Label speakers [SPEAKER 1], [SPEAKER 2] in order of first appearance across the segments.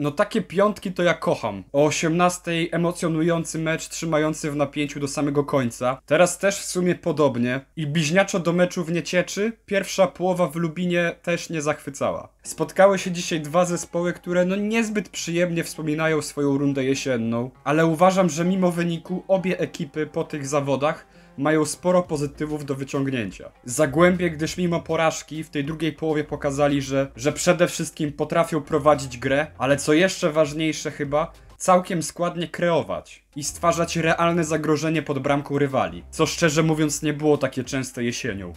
[SPEAKER 1] No takie piątki to ja kocham. O 18 emocjonujący mecz trzymający w napięciu do samego końca. Teraz też w sumie podobnie. I bliźniaczo do meczów nie cieczy. Pierwsza połowa w Lubinie też nie zachwycała. Spotkały się dzisiaj dwa zespoły, które no niezbyt przyjemnie wspominają swoją rundę jesienną, ale uważam, że mimo wyniku obie ekipy po tych zawodach mają sporo pozytywów do wyciągnięcia. Zagłębie, gdyż mimo porażki w tej drugiej połowie pokazali, że, że przede wszystkim potrafią prowadzić grę, ale co jeszcze ważniejsze chyba, całkiem składnie kreować i stwarzać realne zagrożenie pod bramką rywali, co szczerze mówiąc nie było takie częste jesienią.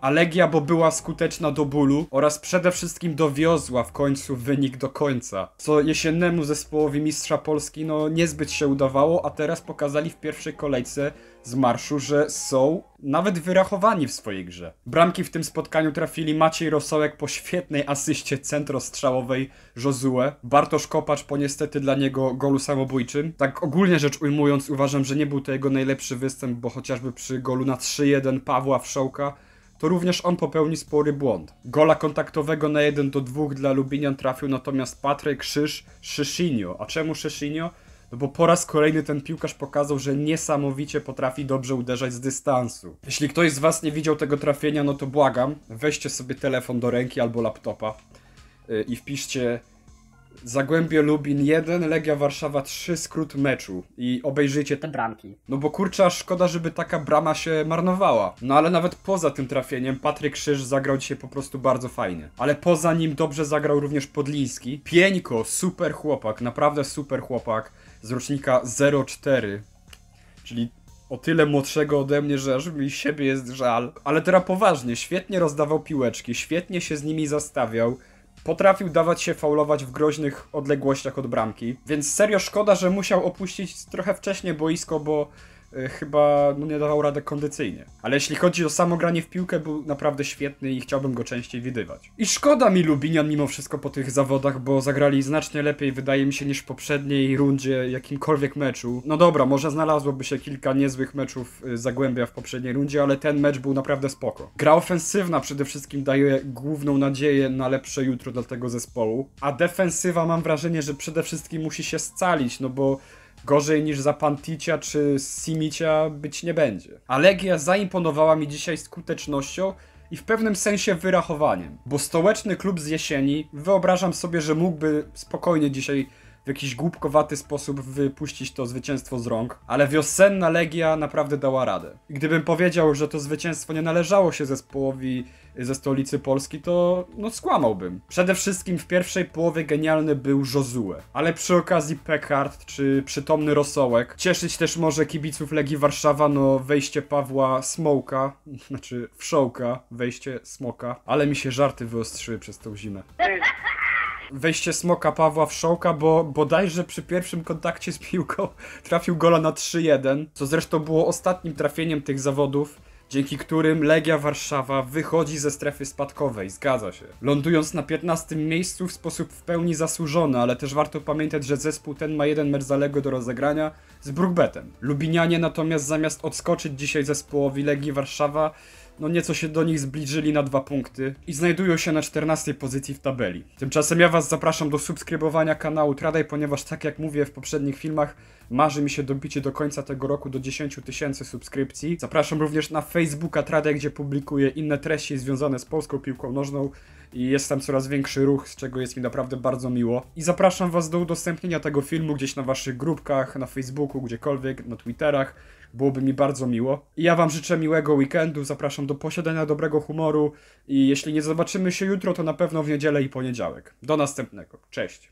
[SPEAKER 1] A Legia, bo była skuteczna do bólu oraz przede wszystkim dowiozła w końcu wynik do końca, co jesiennemu zespołowi mistrza Polski no niezbyt się udawało, a teraz pokazali w pierwszej kolejce z marszu, że są nawet wyrachowani w swojej grze. Bramki w tym spotkaniu trafili Maciej Rosołek po świetnej asyście centrostrzałowej Josue, Bartosz Kopacz po niestety dla niego golu samobójczym, tak tak ogólnie rzecz ujmując, uważam, że nie był to jego najlepszy występ, bo chociażby przy golu na 3-1 Pawła Wszołka, to również on popełni spory błąd. Gola kontaktowego na 1 do 2 dla Lubinian trafił natomiast Patryk Krzyż Szyszinio. A czemu Szyszinio? No bo po raz kolejny ten piłkarz pokazał, że niesamowicie potrafi dobrze uderzać z dystansu. Jeśli ktoś z Was nie widział tego trafienia, no to błagam, weźcie sobie telefon do ręki albo laptopa y, i wpiszcie Zagłębie Lubin 1, Legia Warszawa 3, skrót meczu. I obejrzyjcie te bramki. No bo kurczę, szkoda, żeby taka brama się marnowała. No ale nawet poza tym trafieniem Patryk Krzyż zagrał dzisiaj po prostu bardzo fajnie. Ale poza nim dobrze zagrał również Podliński. Pieńko, super chłopak, naprawdę super chłopak z rocznika 04. Czyli o tyle młodszego ode mnie, że aż mi siebie jest żal. Ale teraz poważnie, świetnie rozdawał piłeczki, świetnie się z nimi zastawiał potrafił dawać się faulować w groźnych odległościach od bramki, więc serio szkoda, że musiał opuścić trochę wcześniej boisko, bo E, chyba no, nie dawał rady kondycyjnie. Ale jeśli chodzi o samo granie w piłkę, był naprawdę świetny i chciałbym go częściej widywać. I szkoda mi Lubinian mimo wszystko po tych zawodach, bo zagrali znacznie lepiej, wydaje mi się, niż w poprzedniej rundzie jakimkolwiek meczu. No dobra, może znalazłoby się kilka niezłych meczów e, Zagłębia w poprzedniej rundzie, ale ten mecz był naprawdę spoko. Gra ofensywna przede wszystkim daje główną nadzieję na lepsze jutro dla tego zespołu, a defensywa mam wrażenie, że przede wszystkim musi się scalić, no bo gorzej niż za Panticia czy Simicia być nie będzie. A Legia zaimponowała mi dzisiaj skutecznością i w pewnym sensie wyrachowaniem, bo stołeczny klub z jesieni wyobrażam sobie, że mógłby spokojnie dzisiaj w jakiś głupkowaty sposób wypuścić to zwycięstwo z rąk, ale wiosenna Legia naprawdę dała radę. Gdybym powiedział, że to zwycięstwo nie należało się zespołowi y, ze stolicy Polski, to no skłamałbym. Przede wszystkim w pierwszej połowie genialny był Josue, ale przy okazji Pekard czy przytomny Rosołek. Cieszyć też może kibiców Legii Warszawa, no wejście Pawła Smołka, znaczy Wszołka, wejście Smoka, ale mi się żarty wyostrzyły przez tą zimę. wejście Smoka Pawła w Szołka, bo bodajże przy pierwszym kontakcie z piłką trafił gola na 3-1, co zresztą było ostatnim trafieniem tych zawodów, dzięki którym Legia Warszawa wychodzi ze strefy spadkowej, zgadza się. Lądując na 15 miejscu w sposób w pełni zasłużony, ale też warto pamiętać, że zespół ten ma jeden mecz zaległy do rozegrania z Brugbetem. Lubinianie natomiast zamiast odskoczyć dzisiaj zespołowi Legii Warszawa, no nieco się do nich zbliżyli na dwa punkty i znajdują się na 14 pozycji w tabeli. Tymczasem ja Was zapraszam do subskrybowania kanału Tradaj, ponieważ tak jak mówię w poprzednich filmach, Marzy mi się dobicie do końca tego roku do 10 tysięcy subskrypcji. Zapraszam również na Facebooka Tradę, gdzie publikuję inne treści związane z polską piłką nożną i jest tam coraz większy ruch, z czego jest mi naprawdę bardzo miło. I zapraszam Was do udostępnienia tego filmu gdzieś na Waszych grupkach, na Facebooku, gdziekolwiek, na Twitterach. Byłoby mi bardzo miło. I ja Wam życzę miłego weekendu, zapraszam do posiadania dobrego humoru i jeśli nie zobaczymy się jutro, to na pewno w niedzielę i poniedziałek. Do następnego. Cześć.